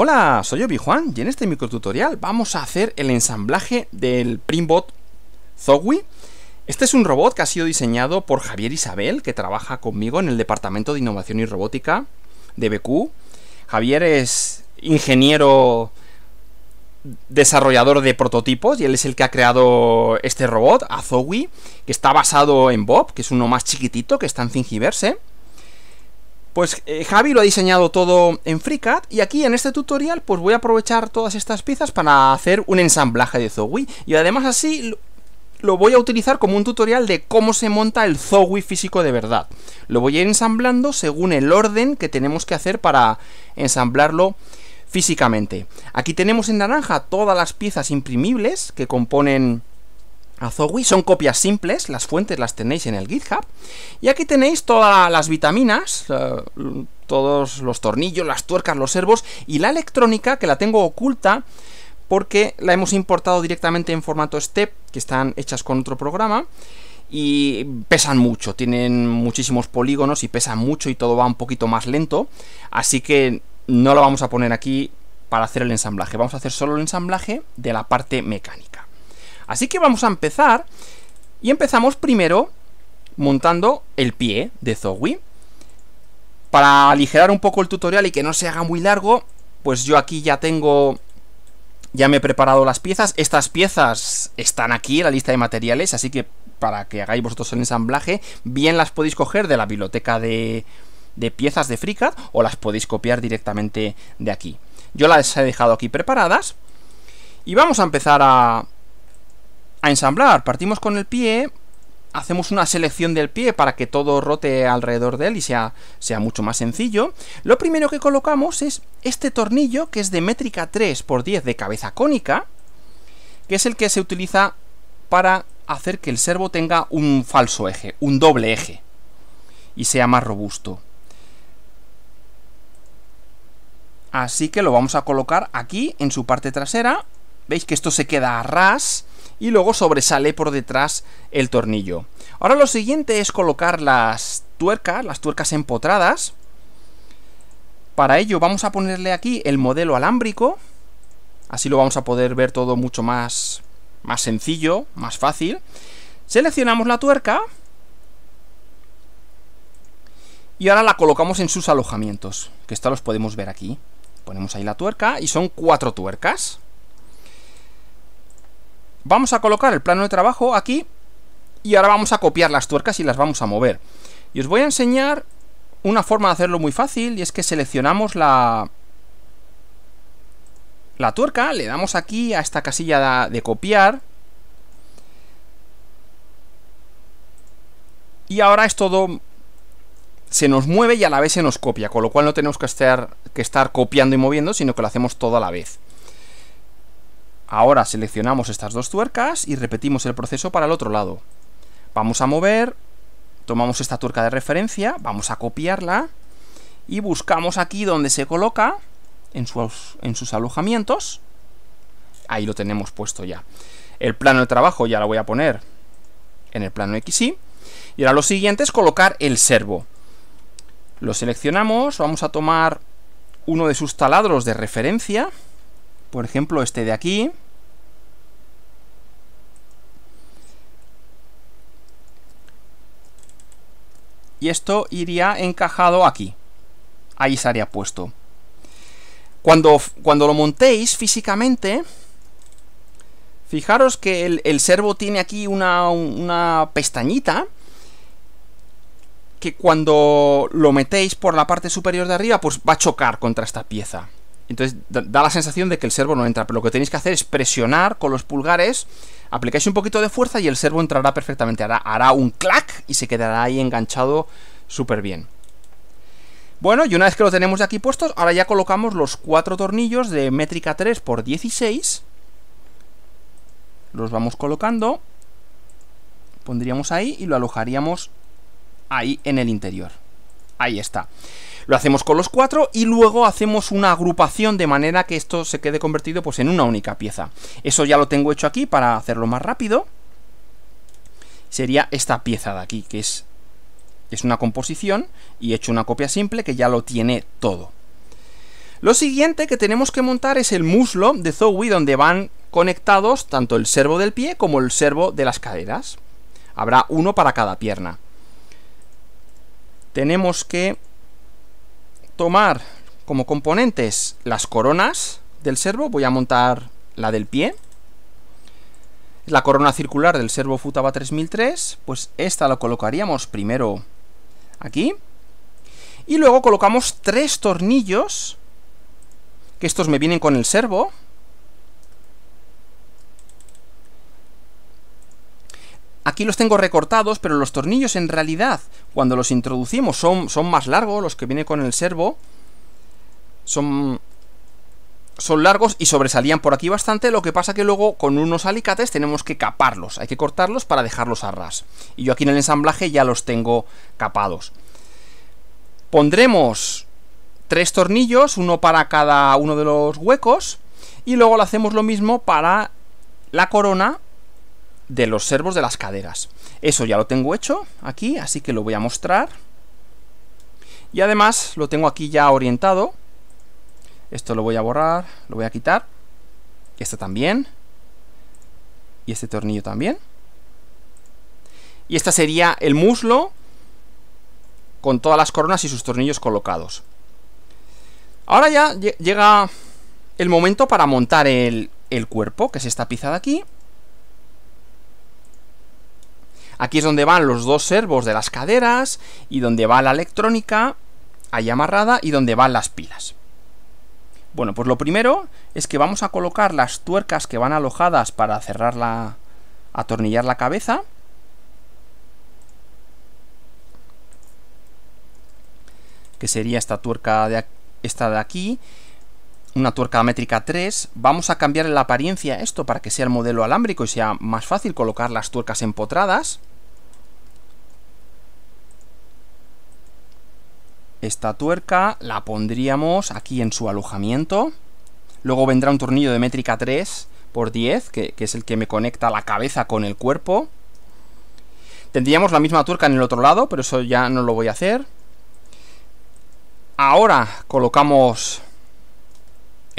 Hola, soy Obi Juan y en este microtutorial vamos a hacer el ensamblaje del Primbot Zogui. Este es un robot que ha sido diseñado por Javier Isabel, que trabaja conmigo en el Departamento de Innovación y Robótica de BQ. Javier es ingeniero desarrollador de prototipos y él es el que ha creado este robot, Azowi, que está basado en Bob, que es uno más chiquitito que está en Zingiverse. Pues eh, Javi lo ha diseñado todo en FreeCAD y aquí en este tutorial pues voy a aprovechar todas estas piezas para hacer un ensamblaje de Zowie y además así lo voy a utilizar como un tutorial de cómo se monta el Zowie físico de verdad. Lo voy a ir ensamblando según el orden que tenemos que hacer para ensamblarlo físicamente. Aquí tenemos en naranja todas las piezas imprimibles que componen a Son copias simples, las fuentes las tenéis en el GitHub. Y aquí tenéis todas las vitaminas, eh, todos los tornillos, las tuercas, los servos y la electrónica que la tengo oculta porque la hemos importado directamente en formato STEP, que están hechas con otro programa. Y pesan mucho, tienen muchísimos polígonos y pesan mucho y todo va un poquito más lento. Así que no lo vamos a poner aquí para hacer el ensamblaje. Vamos a hacer solo el ensamblaje de la parte mecánica. Así que vamos a empezar. Y empezamos primero montando el pie de Zowie. Para aligerar un poco el tutorial y que no se haga muy largo, pues yo aquí ya tengo... Ya me he preparado las piezas. Estas piezas están aquí en la lista de materiales, así que para que hagáis vosotros el ensamblaje, bien las podéis coger de la biblioteca de, de piezas de FreeCAD o las podéis copiar directamente de aquí. Yo las he dejado aquí preparadas y vamos a empezar a, a ensamblar. Partimos con el pie, hacemos una selección del pie para que todo rote alrededor de él y sea, sea mucho más sencillo. Lo primero que colocamos es este tornillo que es de métrica 3 x 10 de cabeza cónica, que es el que se utiliza para hacer que el servo tenga un falso eje, un doble eje, y sea más robusto. Así que lo vamos a colocar aquí en su parte trasera. Veis que esto se queda a ras y luego sobresale por detrás el tornillo. Ahora lo siguiente es colocar las tuercas, las tuercas empotradas. Para ello vamos a ponerle aquí el modelo alámbrico, así lo vamos a poder ver todo mucho más, más sencillo, más fácil. Seleccionamos la tuerca y ahora la colocamos en sus alojamientos, que estos los podemos ver aquí. Ponemos ahí la tuerca y son cuatro tuercas. Vamos a colocar el plano de trabajo aquí y ahora vamos a copiar las tuercas y las vamos a mover. Y os voy a enseñar una forma de hacerlo muy fácil y es que seleccionamos la, la tuerca, le damos aquí a esta casilla de copiar y ahora es todo se nos mueve y a la vez se nos copia, con lo cual no tenemos que estar, que estar copiando y moviendo, sino que lo hacemos todo a la vez. Ahora seleccionamos estas dos tuercas y repetimos el proceso para el otro lado. Vamos a mover, tomamos esta tuerca de referencia, vamos a copiarla y buscamos aquí donde se coloca en sus, alojamientos. Ahí lo tenemos puesto ya. El plano de trabajo ya lo voy a poner en el plano XY. Y ahora lo siguiente es colocar el servo. Lo seleccionamos, vamos a tomar uno de sus taladros de referencia por ejemplo, este de aquí. Y esto iría encajado aquí. Ahí se haría puesto. Cuando, cuando lo montéis físicamente, fijaros que el, servo tiene aquí una, una pestañita que cuando lo metéis por la parte superior de arriba, pues va a chocar contra esta pieza. Entonces da la sensación de que el servo no entra, pero lo que tenéis que hacer es presionar con los pulgares, aplicáis un poquito de fuerza y el servo entrará perfectamente, hará, un clac y se quedará ahí enganchado súper bien. Bueno, y una vez que lo tenemos aquí puestos, ahora ya colocamos los cuatro tornillos de métrica 3 por 16. Los vamos colocando, pondríamos ahí y lo alojaríamos ahí en el interior. Ahí está. Lo hacemos con los cuatro y luego hacemos una agrupación de manera que esto se quede convertido pues, en una única pieza. Eso ya lo tengo hecho aquí para hacerlo más rápido. Sería esta pieza de aquí, que es, es una composición y he hecho una copia simple que ya lo tiene todo. Lo siguiente que tenemos que montar es el muslo de Zowie donde van conectados tanto el servo del pie como el servo de las caderas. Habrá uno para cada pierna tenemos que tomar como componentes las coronas del servo. Voy a montar la del pie. La corona circular del servo Futaba 3003. Pues esta la colocaríamos primero aquí. Y luego colocamos tres tornillos. Que estos me vienen con el servo. Aquí los tengo recortados, pero los tornillos en realidad, cuando los introducimos, son, son más largos, los que vienen con el servo. Son, son largos y sobresalían por aquí bastante, lo que pasa que luego con unos alicates tenemos que caparlos, hay que cortarlos para dejarlos a ras. Y yo aquí en el ensamblaje ya los tengo capados. Pondremos tres tornillos, uno para cada uno de los huecos, y luego lo hacemos lo mismo para la corona de los servos de las caderas. Eso ya lo tengo hecho aquí, así que lo voy a mostrar. Y además lo tengo aquí ya orientado. Esto lo voy a borrar, lo voy a quitar. Este también. Y este tornillo también. Y este sería el muslo con todas las coronas y sus tornillos colocados. Ahora ya llega el momento para montar el, el cuerpo, que es esta pieza de aquí. Aquí es donde van los dos servos de las caderas y donde va la electrónica ahí amarrada y donde van las pilas. Bueno, pues lo primero es que vamos a colocar las tuercas que van alojadas para cerrar la... atornillar la cabeza. Que sería esta tuerca de esta de aquí una tuerca métrica 3, vamos a cambiar la apariencia esto para que sea el modelo alámbrico y sea más fácil colocar las tuercas empotradas. Esta tuerca la pondríamos aquí en su alojamiento. Luego vendrá un tornillo de métrica 3 por 10, que, que es el que me conecta la cabeza con el cuerpo. Tendríamos la misma tuerca en el otro lado, pero eso ya no lo voy a hacer. Ahora colocamos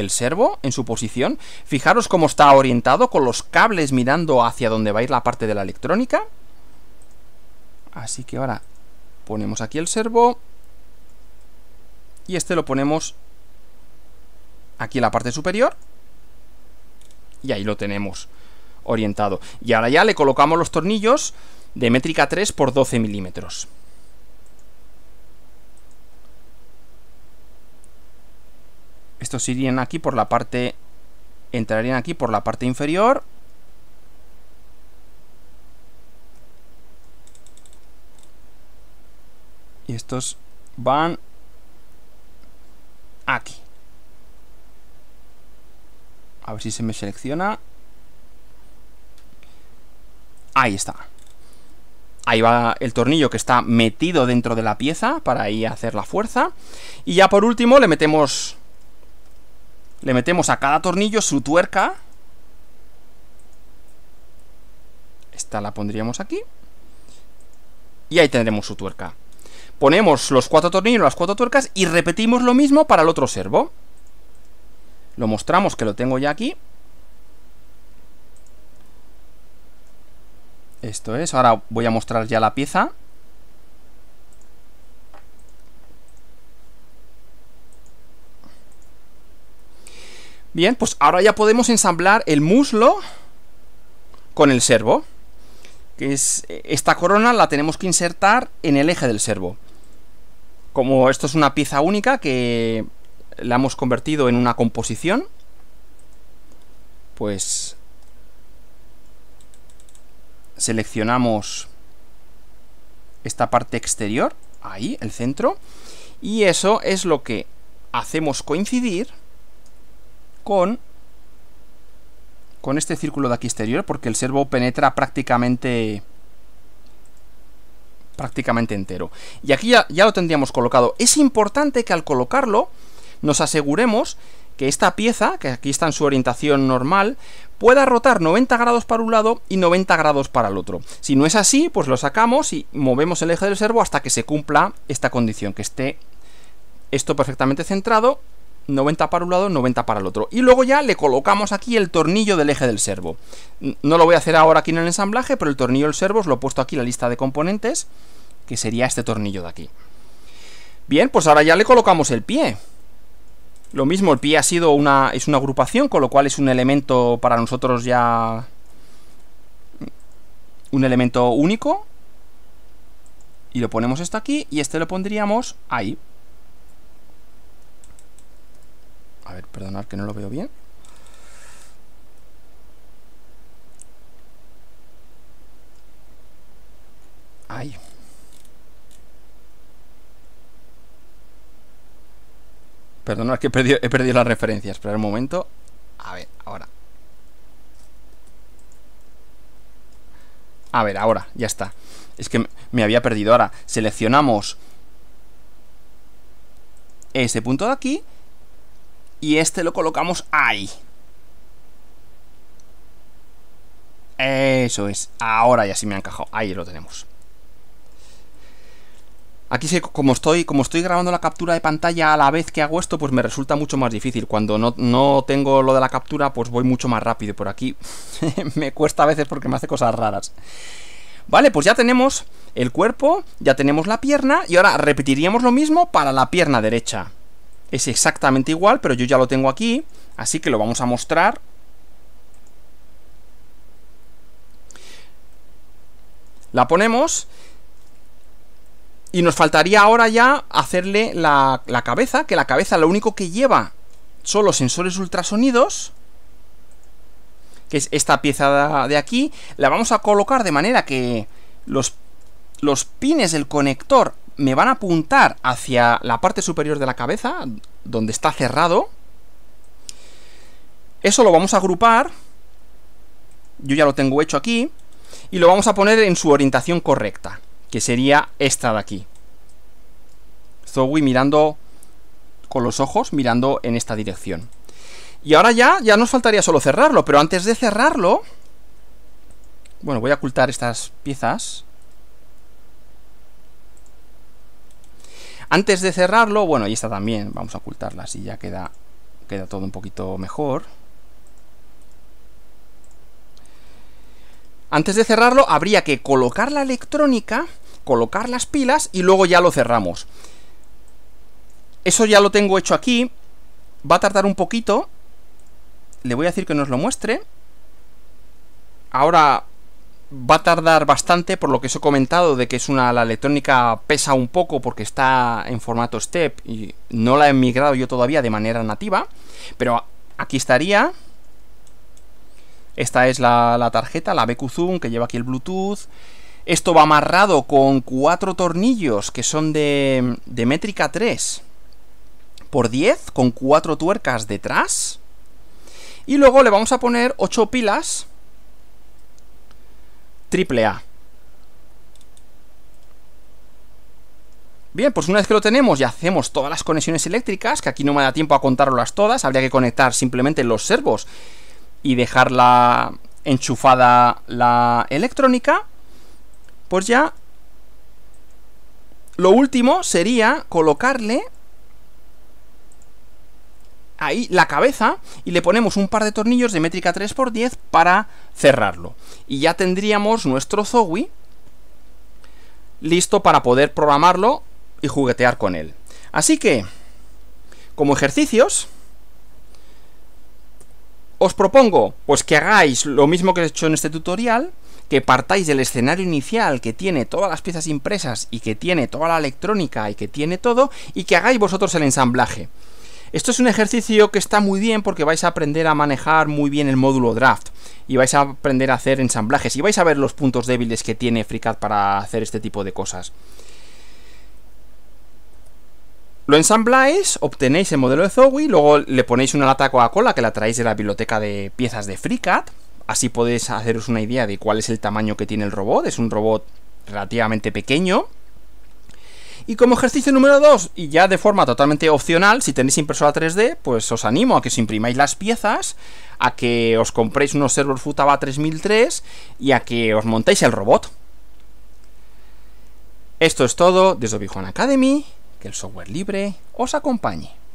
el servo en su posición. Fijaros cómo está orientado con los cables mirando hacia donde va a ir la parte de la electrónica. Así que ahora ponemos aquí el servo. Y este lo ponemos aquí en la parte superior. Y ahí lo tenemos orientado. Y ahora ya le colocamos los tornillos de métrica 3 por 12 milímetros. Estos irían aquí por la parte... Entrarían aquí por la parte inferior. Y estos van aquí. A ver si se me selecciona. Ahí está. Ahí va el tornillo que está metido dentro de la pieza para ahí hacer la fuerza. Y ya por último le metemos le metemos a cada tornillo su tuerca. Esta la pondríamos aquí. Y ahí tendremos su tuerca. Ponemos los cuatro tornillos, las cuatro tuercas y repetimos lo mismo para el otro servo. Lo mostramos que lo tengo ya aquí. Esto es, ahora voy a mostrar ya la pieza. Bien, pues ahora ya podemos ensamblar el muslo con el servo. Que es eh, esta corona la tenemos que insertar en el eje del servo. Como esto es una pieza única que la hemos convertido en una composición, pues seleccionamos esta parte exterior, ahí, el centro, y eso es lo que hacemos coincidir con, con este círculo de aquí exterior, porque el servo penetra prácticamente prácticamente entero. Y aquí ya, ya lo tendríamos colocado. Es importante que al colocarlo nos aseguremos que esta pieza, que aquí está en su orientación normal, pueda rotar 90 grados para un lado y 90 grados para el otro. Si no es así, pues lo sacamos y movemos el eje del servo hasta que se cumpla esta condición, que esté esto perfectamente centrado 90 para un lado, 90 para el otro. Y luego ya le colocamos aquí el tornillo del eje del servo. No lo voy a hacer ahora aquí en el ensamblaje, pero el tornillo del servo os lo he puesto aquí en la lista de componentes, que sería este tornillo de aquí. Bien, pues ahora ya le colocamos el pie. Lo mismo, el pie ha sido una, es una agrupación, con lo cual es un elemento para nosotros ya... Un elemento único. Y lo ponemos esto aquí, y este lo pondríamos ahí. A ver, perdonad que no lo veo bien. ¡Ay! Perdonad que he perdido, las referencias. Esperar un momento. A ver, ahora. A ver, ahora, ya está. Es que me había perdido. Ahora, seleccionamos ...ese punto de aquí y este lo colocamos ahí. Eso es. Ahora ya sí me ha encajado. Ahí lo tenemos. Aquí sí, como estoy, como estoy grabando la captura de pantalla a la vez que hago esto, pues me resulta mucho más difícil. Cuando no, no tengo lo de la captura, pues voy mucho más rápido. Por aquí me cuesta a veces porque me hace cosas raras. Vale, pues ya tenemos el cuerpo, ya tenemos la pierna y ahora repetiríamos lo mismo para la pierna derecha es exactamente igual, pero yo ya lo tengo aquí, así que lo vamos a mostrar. La ponemos y nos faltaría ahora ya hacerle la, la, cabeza, que la cabeza lo único que lleva son los sensores ultrasonidos, que es esta pieza de aquí, la vamos a colocar de manera que los, los pines del conector me van a apuntar hacia la parte superior de la cabeza, donde está cerrado. Eso lo vamos a agrupar. Yo ya lo tengo hecho aquí. Y lo vamos a poner en su orientación correcta, que sería esta de aquí. Zoe mirando con los ojos, mirando en esta dirección. Y ahora ya, ya nos faltaría solo cerrarlo, pero antes de cerrarlo... Bueno, voy a ocultar estas piezas Antes de cerrarlo, bueno, y esta también, vamos a ocultarla, así ya queda, queda todo un poquito mejor. Antes de cerrarlo, habría que colocar la electrónica, colocar las pilas y luego ya lo cerramos. Eso ya lo tengo hecho aquí. Va a tardar un poquito. Le voy a decir que nos lo muestre. Ahora va a tardar bastante, por lo que os he comentado, de que es una, la electrónica pesa un poco porque está en formato step y no la he migrado yo todavía de manera nativa, pero aquí estaría. Esta es la, tarjeta, la BQ Zoom, que lleva aquí el Bluetooth. Esto va amarrado con cuatro tornillos que son de, métrica 3 por 10, con cuatro tuercas detrás. Y luego le vamos a poner ocho pilas triple A. Bien, pues una vez que lo tenemos y hacemos todas las conexiones eléctricas, que aquí no me da tiempo a contarlas todas, habría que conectar simplemente los servos y dejarla enchufada la electrónica, pues ya lo último sería colocarle ahí la cabeza y le ponemos un par de tornillos de métrica 3x10 para cerrarlo. Y ya tendríamos nuestro Zowie listo para poder programarlo y juguetear con él. Así que, como ejercicios, os propongo pues que hagáis lo mismo que he hecho en este tutorial, que partáis del escenario inicial que tiene todas las piezas impresas y que tiene toda la electrónica y que tiene todo, y que hagáis vosotros el ensamblaje. Esto es un ejercicio que está muy bien porque vais a aprender a manejar muy bien el módulo draft y vais a aprender a hacer ensamblajes y vais a ver los puntos débiles que tiene FreeCAD para hacer este tipo de cosas. Lo ensambláis, obtenéis el modelo de Zowie, luego le ponéis una lata a Coca-Cola que la traéis de la biblioteca de piezas de FreeCAD. Así podéis haceros una idea de cuál es el tamaño que tiene el robot. Es un robot relativamente pequeño. Y como ejercicio número 2, y ya de forma totalmente opcional, si tenéis impresora 3D, pues os animo a que os imprimáis las piezas, a que os compréis unos server Futaba 3003 y a que os montéis el robot. Esto es todo desde obi Academy, que el software libre os acompañe.